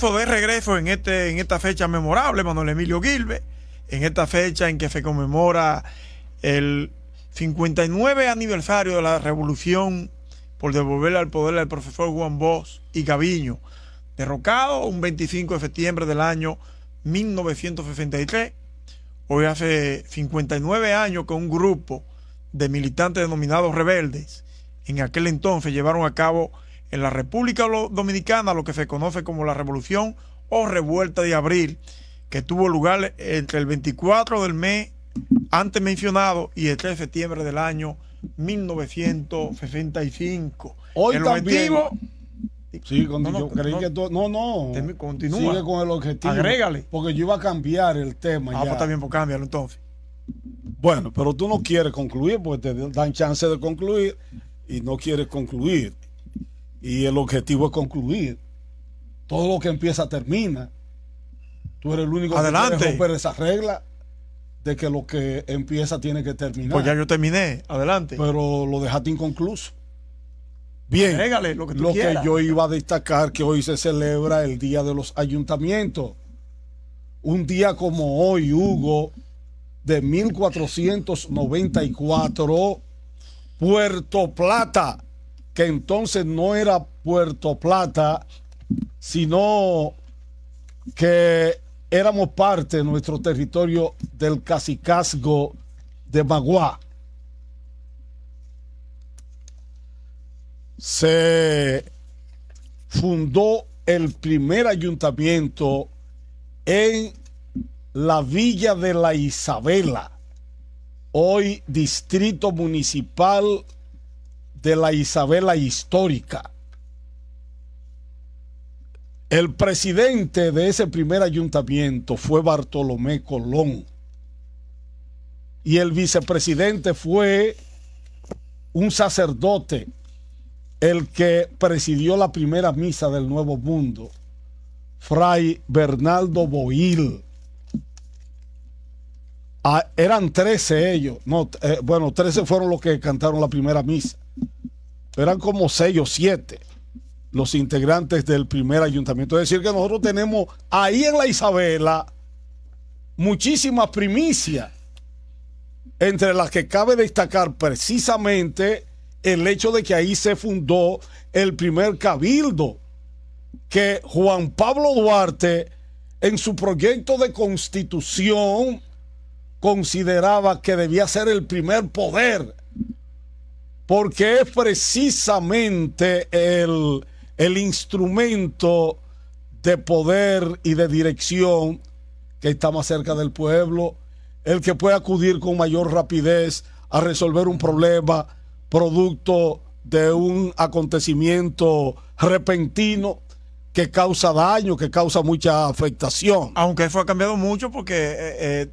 de regreso en, este, en esta fecha memorable, Manuel Emilio Gilbe, en esta fecha en que se conmemora el 59 aniversario de la revolución por devolver al poder al profesor Juan Bosch y Gaviño, derrocado un 25 de septiembre del año 1963. Hoy hace 59 años que un grupo de militantes denominados rebeldes en aquel entonces llevaron a cabo en la República Dominicana, lo que se conoce como la Revolución o Revuelta de Abril, que tuvo lugar entre el 24 del mes antes mencionado y el 3 de septiembre del año 1965. Hoy también. Sí, no, yo creí que No, no. continúa. Sigue con el objetivo. Agrégale. Porque yo iba a cambiar el tema. Ah, pues también por pues cambiarlo entonces. Bueno, pero tú no quieres concluir porque te dan chance de concluir y no quieres concluir. Y el objetivo es concluir. Todo lo que empieza termina. Tú eres el único que puede romper esa regla de que lo que empieza tiene que terminar. Pues ya yo terminé. Adelante. Pero lo dejaste inconcluso. Bien. lo que Lo que yo iba a destacar que hoy se celebra el Día de los Ayuntamientos. Un día como hoy, Hugo, de 1494, Puerto Plata que entonces no era Puerto Plata, sino que éramos parte de nuestro territorio del cacicazgo de Maguá. Se fundó el primer ayuntamiento en la villa de la Isabela, hoy distrito municipal de la Isabela histórica. El presidente de ese primer ayuntamiento fue Bartolomé Colón y el vicepresidente fue un sacerdote, el que presidió la primera misa del Nuevo Mundo, Fray Bernardo Boil. Ah, eran 13 ellos, no, eh, bueno, 13 fueron los que cantaron la primera misa eran como seis o siete los integrantes del primer ayuntamiento. Es decir, que nosotros tenemos ahí en la Isabela muchísimas primicias, entre las que cabe destacar precisamente el hecho de que ahí se fundó el primer cabildo, que Juan Pablo Duarte en su proyecto de constitución consideraba que debía ser el primer poder porque es precisamente el, instrumento de poder y de dirección que está más cerca del pueblo, el que puede acudir con mayor rapidez a resolver un problema producto de un acontecimiento repentino que causa daño, que causa mucha afectación. Aunque eso ha cambiado mucho porque eh, eh,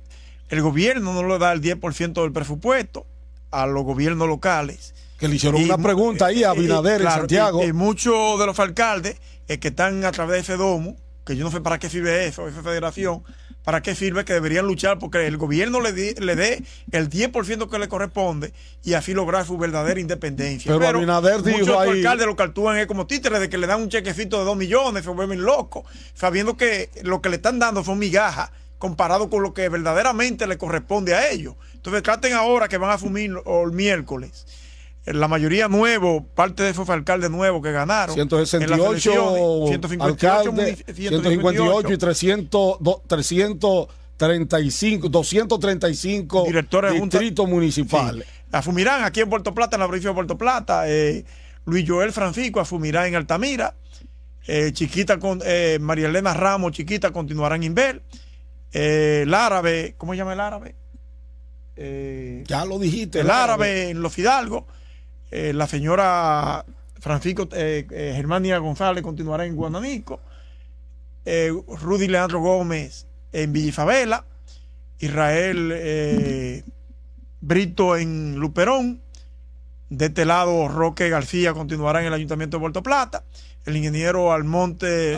el gobierno no le da el 10% del presupuesto a los gobiernos locales que le hicieron una pregunta ahí a eh, eh, eh, Binader y Santiago. Y, muchos de los alcaldes que están a través de ese domo que yo no sé para qué sirve eso, esa federación, para qué sirve que deberían luchar porque el gobierno le, le dé el 10% que le corresponde y así lograr su verdadera independencia. Pero, dijo ahí... alcaldes lo que actúan es como títeres de que le dan un chequecito de 2 millones, se vuelven locos, sabiendo que lo que le están dando son migajas comparado con lo que verdaderamente le corresponde a ellos. Entonces traten ahora que van a asumir el miércoles la mayoría nuevo, parte de fue alcalde nuevo que ganaron. 168, en 158, 158, y 335, 235 directores distritos municipales. Afumirán aquí en Puerto Plata, en la provincia de Puerto Plata, eh, Luis Joel Francisco asumirá en Altamira, eh, Chiquita con eh, María Elena Ramos, Chiquita continuarán en Inbel el árabe, ¿cómo se llama el árabe? ya lo dijiste. El, árabe, en los Fidalgos. Eh, la señora Francisco eh, eh, Germania González continuará en Guananico, Rudy Leandro Gómez en Villifabela, Israel Brito en Luperón, de este lado Roque García continuará en el Ayuntamiento de Puerto Plata, el ingeniero Almonte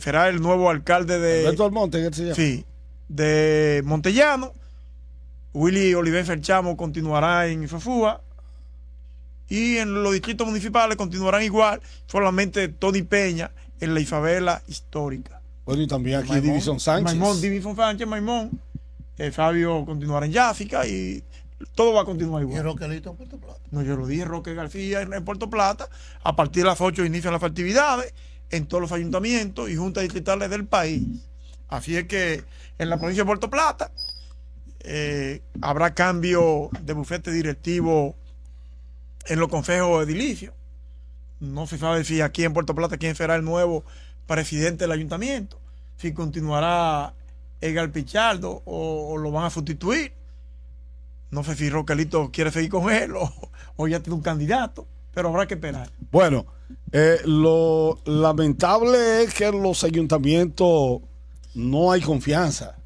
será el nuevo alcalde de Sí, de Montellano Willy Oliver Ferchamo continuará en IFAFUA y en los distritos municipales continuarán igual, solamente Tony Peña en la isabela histórica. Bueno, y también aquí Maimón, División Sánchez. Maimón, División Sánchez, Maimón. Eh, Fabio continuará en Yáfica y todo va a continuar igual. ¿Y Puerto Plata? No, yo lo dije, Roque García en Puerto Plata. A partir de las 8 inician las actividades en todos los ayuntamientos y juntas distritales del país. Así es que en la provincia de Puerto Plata eh, habrá cambio de bufete directivo en los consejos edilicios. No se sabe si aquí en Puerto Plata quién será el nuevo presidente del ayuntamiento, si continuará Edgar Pichardo o, lo van a sustituir. No sé si Roquelito quiere seguir con él o, ya tiene un candidato, pero habrá que esperar. Bueno, eh, lo lamentable es que en los ayuntamientos no hay confianza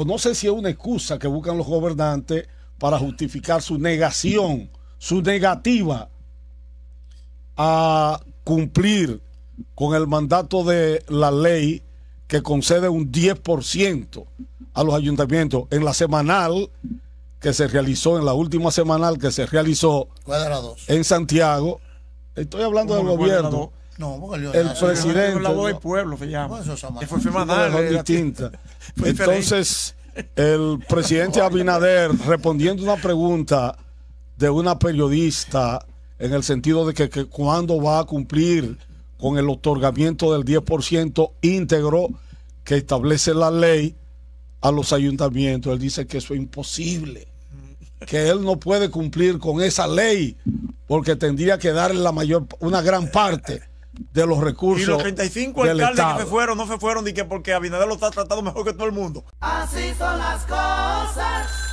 o no sé si es una excusa que buscan los gobernantes para justificar su negación, su negativa a cumplir con el mandato de la ley que concede un 10% a los ayuntamientos en la semanal que se realizó, en la última semanal que se realizó en Santiago. Estoy hablando del gobierno. No, porque el presidente. pueblo se Entonces, el presidente Abinader, respondiendo una pregunta de una periodista en el sentido de que, que cuándo va a cumplir con el otorgamiento del 10% íntegro que establece la ley a los ayuntamientos. Él dice que eso es imposible, que él no puede cumplir con esa ley porque tendría que darle la mayor, una gran parte de los recursos. Y los 35 alcaldes que se fueron, no se fueron ni que porque Abinader lo está tratando mejor que todo el mundo. Así son las cosas.